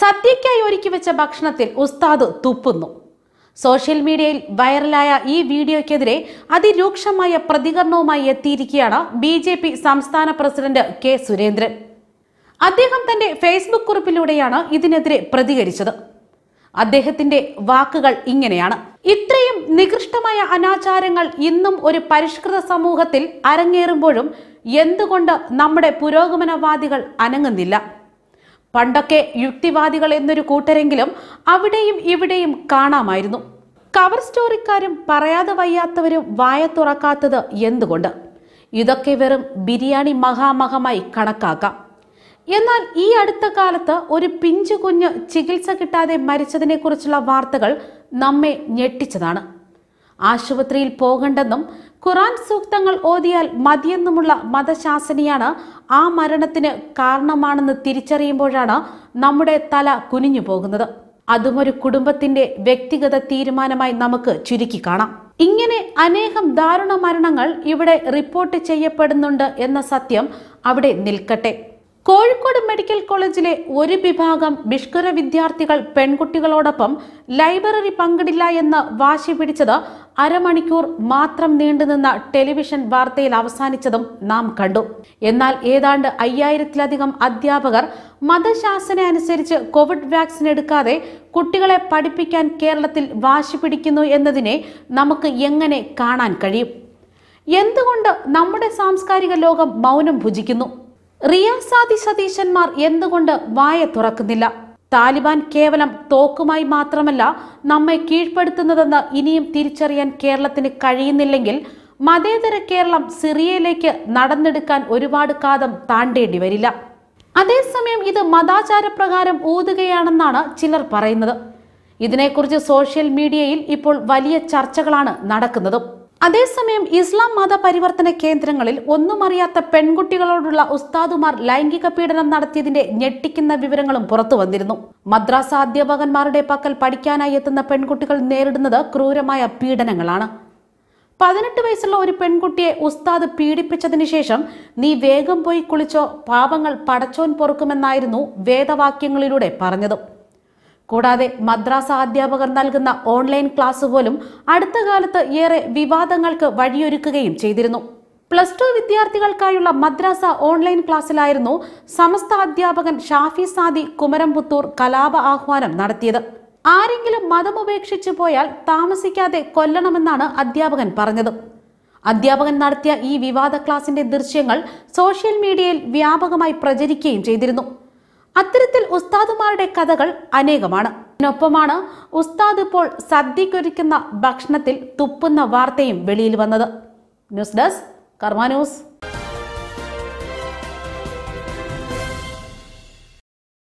സദ്യയ്ക്കായി ഒരുക്കി വെച്ച ഭക്ഷണത്തിൽ ഉസ്താദ് തുപ്പുന്നു സോഷ്യൽ മീഡിയയിൽ വൈറലായ ഈ വീഡിയോക്കെതിരെ അതിരൂക്ഷമായ പ്രതികരണവുമായി എത്തിയിരിക്കുകയാണ് ബി ജെ പി സംസ്ഥാന പ്രസിഡന്റ് കെ സുരേന്ദ്രൻ അദ്ദേഹം തന്റെ ഫേസ്ബുക്ക് കുറിപ്പിലൂടെയാണ് ഇതിനെതിരെ പ്രതികരിച്ചത് അദ്ദേഹത്തിന്റെ വാക്കുകൾ ഇങ്ങനെയാണ് ഇത്രയും നികൃഷ്ടമായ അനാചാരങ്ങൾ ഇന്നും ഒരു പരിഷ്കൃത സമൂഹത്തിൽ അരങ്ങേറുമ്പോഴും എന്തുകൊണ്ട് നമ്മുടെ പുരോഗമനവാദികൾ അനങ്ങുന്നില്ല പണ്ടൊക്കെ യുക്തിവാദികൾ എന്നൊരു കൂട്ടരെങ്കിലും അവിടെയും ഇവിടെയും കാണാമായിരുന്നു കവർ സ്റ്റോറിക്കാരും പറയാതെ വയ്യാത്തവരും വായ തുറക്കാത്തത് എന്തുകൊണ്ട് ഇതൊക്കെ വെറും ബിരിയാണി മഹാമഹമായി കണക്കാക്കാം എന്നാൽ ഈ അടുത്ത കാലത്ത് ഒരു പിഞ്ചു കുഞ്ഞ് ചികിത്സ കിട്ടാതെ മരിച്ചതിനെക്കുറിച്ചുള്ള വാർത്തകൾ നമ്മെ ഞെട്ടിച്ചതാണ് ആശുപത്രിയിൽ പോകണ്ടെന്നും ഖുറാൻ സൂക്തങ്ങൾ ഓതിയാൽ മതിയെന്നുമുള്ള മതശാസനയാണ് ആ മരണത്തിന് കാരണമാണെന്ന് തിരിച്ചറിയുമ്പോഴാണ് നമ്മുടെ തല കുനിഞ്ഞു പോകുന്നത് അതും ഒരു കുടുംബത്തിന്റെ വ്യക്തിഗത തീരുമാനമായി നമുക്ക് ചുരുക്കി കാണാം ഇങ്ങനെ അനേകം ദാരുണ മരണങ്ങൾ ഇവിടെ റിപ്പോർട്ട് ചെയ്യപ്പെടുന്നുണ്ട് എന്ന സത്യം അവിടെ നിൽക്കട്ടെ കോഴിക്കോട് മെഡിക്കൽ കോളേജിലെ ഒരു വിഭാഗം ബിഷ്കര വിദ്യാർത്ഥികൾ പെൺകുട്ടികളോടൊപ്പം ലൈബ്രറി പങ്കിടില്ല എന്ന് വാശി പിടിച്ചത് അരമണിക്കൂർ മാത്രം നീണ്ടുനിന്ന ടെലിവിഷൻ വാർത്തയിൽ അവസാനിച്ചതും നാം കണ്ടു എന്നാൽ ഏതാണ്ട് അയ്യായിരത്തിലധികം അധ്യാപകർ മതശാസന അനുസരിച്ച് കോവിഡ് വാക്സിൻ എടുക്കാതെ കുട്ടികളെ പഠിപ്പിക്കാൻ കേരളത്തിൽ വാശി പിടിക്കുന്നു എന്നതിനെ നമുക്ക് എങ്ങനെ കാണാൻ കഴിയും എന്തുകൊണ്ട് നമ്മുടെ സാംസ്കാരിക ലോകം മൗനം ഭുജിക്കുന്നു റിയാസാദി സതീശന്മാർ എന്തുകൊണ്ട് വായ തുറക്കുന്നില്ല താലിബാൻ കേവലം തോക്കുമായി മാത്രമല്ല നമ്മെ കീഴ്പ്പെടുത്തുന്നതെന്ന് ഇനിയും തിരിച്ചറിയാൻ കേരളത്തിന് കഴിയുന്നില്ലെങ്കിൽ മതേതര കേരളം സിറിയയിലേക്ക് നടന്നെടുക്കാൻ ഒരുപാട് കാതം താണ്ടേണ്ടി വരില്ല അതേസമയം ഇത് മതാചാരപ്രകാരം ഊതുകയാണെന്നാണ് ചിലർ പറയുന്നത് ഇതിനെക്കുറിച്ച് സോഷ്യൽ മീഡിയയിൽ ഇപ്പോൾ വലിയ ചർച്ചകളാണ് നടക്കുന്നതും അതേസമയം ഇസ്ലാം മത പരിവർത്തന കേന്ദ്രങ്ങളിൽ ഒന്നുമറിയാത്ത പെൺകുട്ടികളോടുള്ള ഉസ്താദുമാർ ലൈംഗിക പീഡനം നടത്തിയതിന്റെ ഞെട്ടിക്കുന്ന വിവരങ്ങളും പുറത്തു വന്നിരുന്നു മദ്രാസ അധ്യാപകന്മാരുടെ പക്കൽ പഠിക്കാനായി എത്തുന്ന പെൺകുട്ടികൾ നേരിടുന്നത് ക്രൂരമായ പീഡനങ്ങളാണ് പതിനെട്ട് വയസ്സുള്ള ഒരു പെൺകുട്ടിയെ ഉസ്താദ് പീഡിപ്പിച്ചതിന് ശേഷം നീ വേഗം പോയി കുളിച്ചോ പാപങ്ങൾ പടച്ചോൻ പൊറുക്കുമെന്നായിരുന്നു വേദവാക്യങ്ങളിലൂടെ പറഞ്ഞതും കൂടാതെ മദ്രാസ അധ്യാപകർ നൽകുന്ന ഓൺലൈൻ ക്ലാസ് പോലും അടുത്ത കാലത്ത് ഏറെ വിവാദങ്ങൾക്ക് വഴിയൊരുക്കുകയും ചെയ്തിരുന്നു പ്ലസ് ടു വിദ്യാർത്ഥികൾക്കായുള്ള മദ്രാസ ഓൺലൈൻ ക്ലാസ്സിലായിരുന്നു സമസ്ത അധ്യാപകൻ ഷാഫി സാദി കുമരംപുത്തൂർ കലാപ ആഹ്വാനം നടത്തിയത് ആരെങ്കിലും മതമുപേക്ഷിച്ചു പോയാൽ താമസിക്കാതെ കൊല്ലണമെന്നാണ് അധ്യാപകൻ പറഞ്ഞത് അധ്യാപകൻ നടത്തിയ ഈ വിവാദ ക്ലാസിന്റെ ദൃശ്യങ്ങൾ സോഷ്യൽ മീഡിയയിൽ വ്യാപകമായി പ്രചരിക്കുകയും ചെയ്തിരുന്നു അത്തരത്തിൽ ഉസ്താദുമാരുടെ കഥകൾ അനേകമാണ് ഇതിനൊപ്പമാണ് ഉസ്താദ് ഇപ്പോൾ സദ്യക്കൊരുക്കുന്ന ഭക്ഷണത്തിൽ തുപ്പുന്ന വാർത്തയും വെളിയിൽ വന്നത് ന്യൂസ് ഡെസ്ക് കർമാ ന്യൂസ്